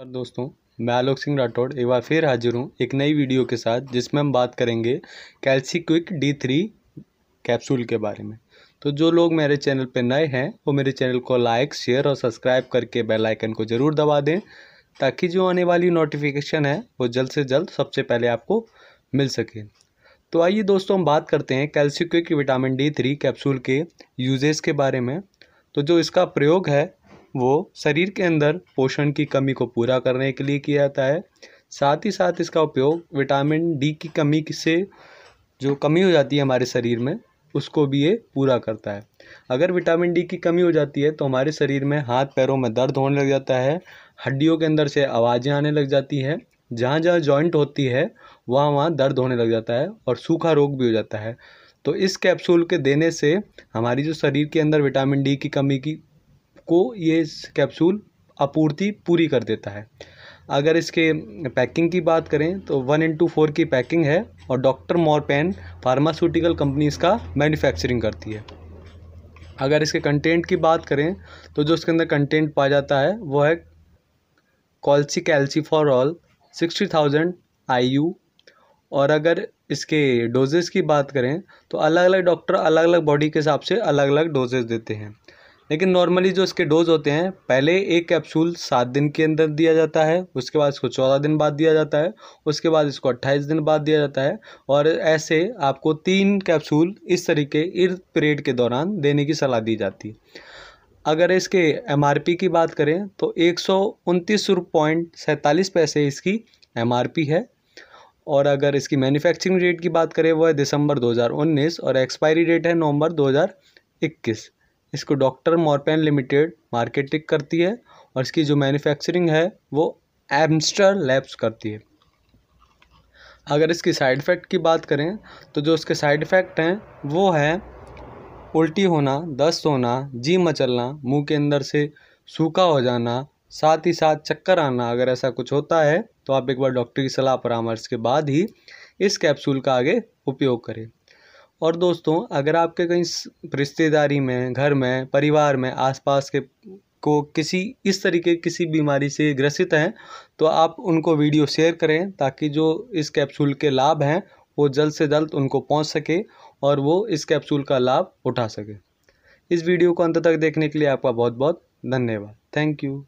नमस्कार दोस्तों मैं आलोक सिंह राठौड़ एक बार फिर हाजिर हूँ एक नई वीडियो के साथ जिसमें हम बात करेंगे Calci Quick D three capsule के बारे में तो जो लोग मेरे चैनल पर नए हैं वो मेरे चैनल को लाइक शेयर और सब्सक्राइब करके बेल आइकन को ज़रूर दबा दें ताकि जो आने वाली नोटिफिकेशन है वो जल्द से जल्द सबसे पहले आपको मिल सके तो आइए दोस्तों हम बात करते हैं Calci Quick vitamin D three capsule के यूजेस के बारे में तो जो इसका प्रयोग है वो शरीर के अंदर पोषण की कमी को पूरा करने के लिए किया जाता है साथ ही साथ इसका उपयोग विटामिन डी की कमी से जो कमी हो जाती है हमारे शरीर में उसको भी ये पूरा करता है अगर विटामिन डी की कमी हो जाती है तो हमारे शरीर में हाथ पैरों में दर्द होने लग जाता है हड्डियों के अंदर से आवाज़ें आने लग जाती हैं जहाँ जहाँ जॉइंट होती है वहाँ वहाँ दर्द होने लग जाता है और सूखा रोग भी हो जाता है तो इस कैप्सूल के देने से हमारी जो शरीर के अंदर विटामिन डी की कमी की को ये कैप्सूल आपूर्ति पूरी कर देता है अगर इसके पैकिंग की बात करें तो वन इंटू फोर की पैकिंग है और डॉक्टर मॉरपेन फार्मास्यूटिकल कंपनी इसका मैन्युफैक्चरिंग करती है अगर इसके कंटेंट की बात करें तो जो इसके अंदर कंटेंट पाया जाता है वो है Calci Calci for all sixty thousand I U और अगर इसके डोजेज़ की बात करें तो अलग अलग डॉक्टर अलग अलग बॉडी के हिसाब से अलग अलग डोजेज़ देते हैं लेकिन नॉर्मली जो इसके डोज होते हैं पहले एक कैप्सूल सात दिन के अंदर दिया जाता है उसके बाद इसको चौदह दिन बाद दिया जाता है उसके बाद इसको अट्ठाईस दिन बाद दिया जाता है और ऐसे आपको तीन कैप्सूल इस तरीके इर्द पीरियड के दौरान देने की सलाह दी जाती है अगर इसके एम की बात करें तो एक सौ पैसे इसकी एम है और अगर इसकी मैन्युफैक्चरिंग रेट की बात करें वह दिसंबर 2019 और एक्सपायरी डेट है नवंबर 2021 इसको डॉक्टर मॉरपेन लिमिटेड मार्केटिंग करती है और इसकी जो मैन्युफैक्चरिंग है वो एम्स्टर लैब्स करती है अगर इसकी साइड इफ़ेक्ट की बात करें तो जो उसके साइड इफ़ेक्ट हैं वो है उल्टी होना दस्त होना जी मचलना मुंह के अंदर से सूखा हो जाना साथ ही साथ चक्कर आना अगर ऐसा कुछ होता है तो आप एक बार डॉक्टर की सलाह परामर्श के बाद ही इस कैप्सूल का आगे उपयोग करें और दोस्तों अगर आपके कहीं रिश्तेदारी में घर में परिवार में आसपास के को किसी इस तरीके किसी बीमारी से ग्रसित हैं तो आप उनको वीडियो शेयर करें ताकि जो इस कैप्सूल के लाभ हैं वो जल्द से जल्द उनको पहुंच सके और वो इस कैप्सूल का लाभ उठा सके इस वीडियो को अंत तक देखने के लिए आपका बहुत बहुत धन्यवाद थैंक यू